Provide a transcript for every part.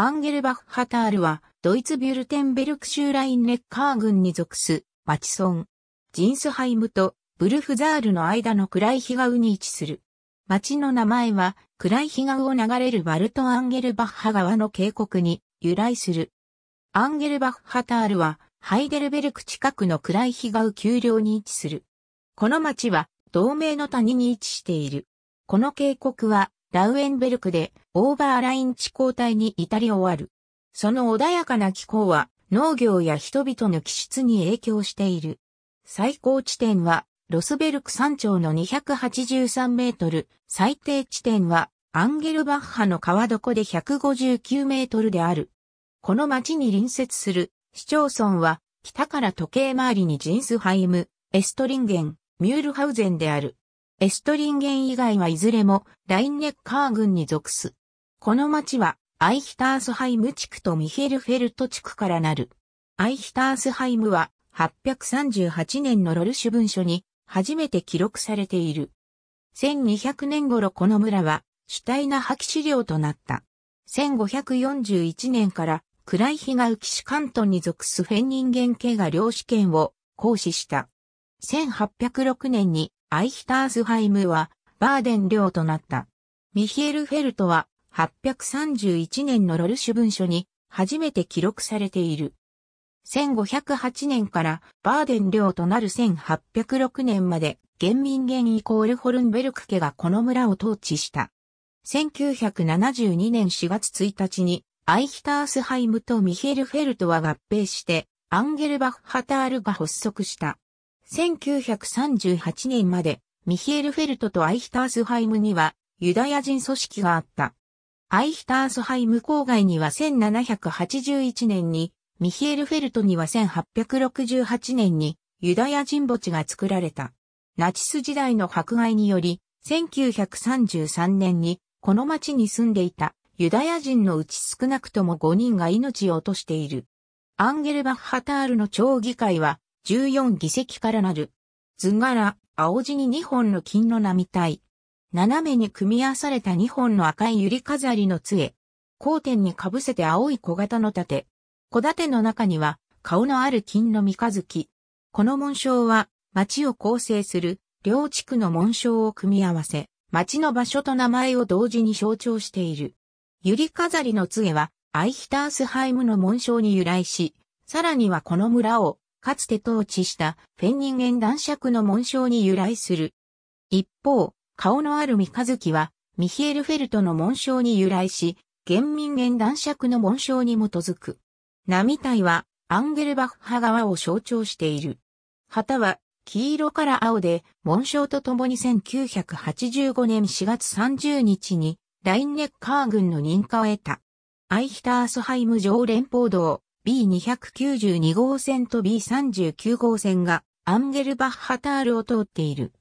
アンゲルバッハタールは、ドイツビュルテンベルク州ラインネッカー郡に属す、町村。ジンスハイムとブルフザールの間のクライヒガウに位置する。町の名前は、クライヒガウを流れるバルト・アンゲルバッハ川の渓谷に由来する。アンゲルバッハタールは、ハイデルベルク近くのクライヒガウ丘陵に位置する。この町は、同盟の谷に位置している。この渓谷は、ラウエンベルクでオーバーライン地高帯に至り終わる。その穏やかな気候は農業や人々の気質に影響している。最高地点はロスベルク山頂の283メートル、最低地点はアンゲルバッハの川床で159メートルである。この町に隣接する市町村は北から時計回りにジンスハイム、エストリンゲン、ミュールハウゼンである。エストリンゲン以外はいずれもラインネッカー郡に属す。この町はアイヒタースハイム地区とミヘルフェルト地区からなる。アイヒタースハイムは838年のロルシュ文書に初めて記録されている。1200年頃この村は主体な破棄資料となった。1541年から暗い日が浮き市関東に属すフェン人間系が領主権を行使した。1806年にアイヒタースハイムはバーデン領となった。ミヒエル・フェルトは831年のロルシュ文書に初めて記録されている。1508年からバーデン領となる1806年まで原民元イコールホルンベルク家がこの村を統治した。1972年4月1日にアイヒタースハイムとミヒエル・フェルトは合併してアンゲルバッハタールが発足した。1938年までミヒエルフェルトとアイヒタースハイムにはユダヤ人組織があった。アイヒタースハイム郊外には1781年に、ミヒエルフェルトには1868年にユダヤ人墓地が作られた。ナチス時代の迫害により、1933年にこの町に住んでいたユダヤ人のうち少なくとも5人が命を落としている。アンゲルバッハタールの町議会は14議席からなる。図柄、青地に2本の金の並体。斜めに組み合わされた2本の赤い百合飾りの杖。交点にかぶせて青い小型の盾。小盾の中には、顔のある金の三日月。この紋章は、町を構成する、両地区の紋章を組み合わせ、町の場所と名前を同時に象徴している。百合飾りの杖は、アイヒタースハイムの紋章に由来し、さらにはこの村をかつて統治したフェン人間男爵の紋章に由来する。一方、顔のある三日月は、ミヒエルフェルトの紋章に由来し、現民間男爵の紋章に基づく。波体は、アンゲルバッハ川を象徴している。旗は、黄色から青で、紋章とともに1985年4月30日に、ラインネッカー軍の認可を得た。アイヒタースハイム城連邦道、B292 号線と B39 号線がアンゲルバッハタールを通っている。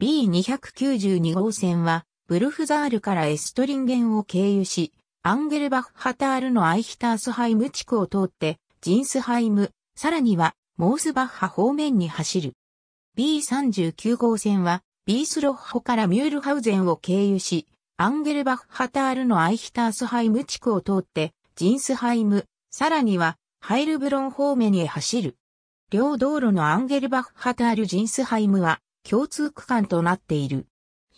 B292 号線はブルフザールからエストリンゲンを経由し、アンゲルバッハタールのアイヒタースハイム地区を通ってジンスハイム、さらにはモースバッハ方面に走る。B39 号線はビースロッホからミュールハウゼンを経由し、アンゲルバッハタールのアイヒタースハイム地区を通ってジンスハイム、さらには、ハイルブロン方面へ走る。両道路のアンゲルバッハタール・ジンスハイムは共通区間となっている。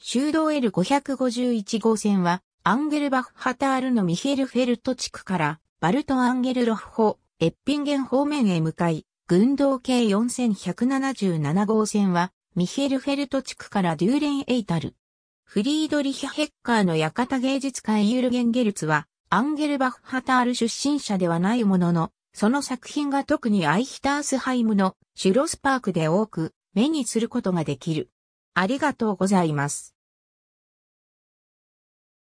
修道 L551 号線は、アンゲルバッハタールのミヒェルフェルト地区から、バルトアンゲルロフホ、エッピンゲン方面へ向かい、群道系4177号線は、ミヒェルフェルト地区からデューレンエイタル。フリードリヒ・ヘッカーの館芸術館ユルゲンゲルツは、アンゲルバッハタール出身者ではないものの、その作品が特にアイヒタースハイムのシュロスパークで多く目にすることができる。ありがとうございます。